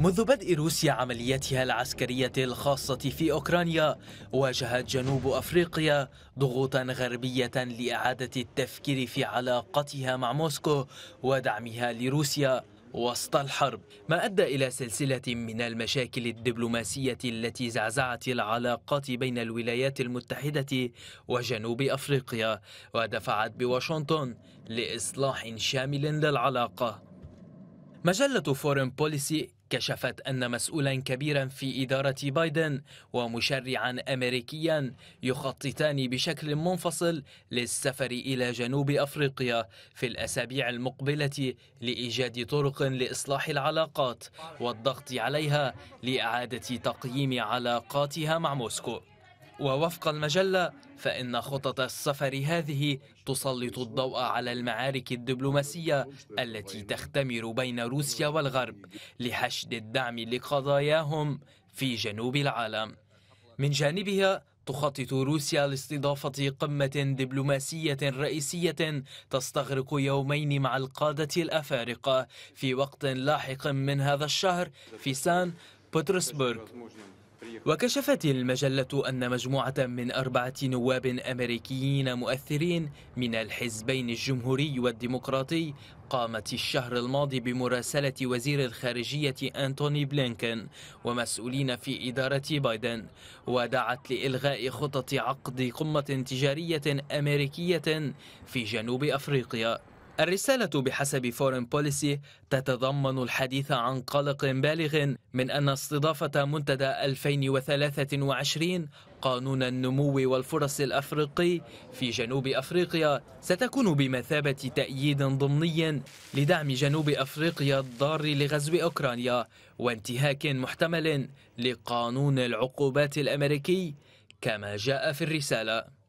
منذ بدء روسيا عملياتها العسكرية الخاصة في أوكرانيا واجهت جنوب أفريقيا ضغوطا غربية لإعادة التفكير في علاقتها مع موسكو ودعمها لروسيا وسط الحرب ما أدى إلى سلسلة من المشاكل الدبلوماسية التي زعزعت العلاقات بين الولايات المتحدة وجنوب أفريقيا ودفعت بواشنطن لإصلاح شامل للعلاقة مجلة فورين بوليسي كشفت أن مسؤولا كبيرا في إدارة بايدن ومشرعا أمريكيا يخططان بشكل منفصل للسفر إلى جنوب أفريقيا في الأسابيع المقبلة لإيجاد طرق لإصلاح العلاقات والضغط عليها لإعادة تقييم علاقاتها مع موسكو ووفق المجلة فإن خطط السفر هذه تسلط الضوء على المعارك الدبلوماسية التي تختمر بين روسيا والغرب لحشد الدعم لقضاياهم في جنوب العالم من جانبها تخطط روسيا لاستضافة قمة دبلوماسية رئيسية تستغرق يومين مع القادة الأفارقة في وقت لاحق من هذا الشهر في سان بطرسبرغ وكشفت المجلة أن مجموعة من أربعة نواب أمريكيين مؤثرين من الحزبين الجمهوري والديمقراطي قامت الشهر الماضي بمراسلة وزير الخارجية أنتوني بلينكن ومسؤولين في إدارة بايدن ودعت لإلغاء خطط عقد قمة تجارية أمريكية في جنوب أفريقيا الرسالة بحسب فورن بوليسي تتضمن الحديث عن قلق بالغ من أن استضافة منتدى 2023 قانون النمو والفرص الأفريقي في جنوب أفريقيا ستكون بمثابة تأييد ضمني لدعم جنوب أفريقيا الضار لغزو أوكرانيا وانتهاك محتمل لقانون العقوبات الأمريكي كما جاء في الرسالة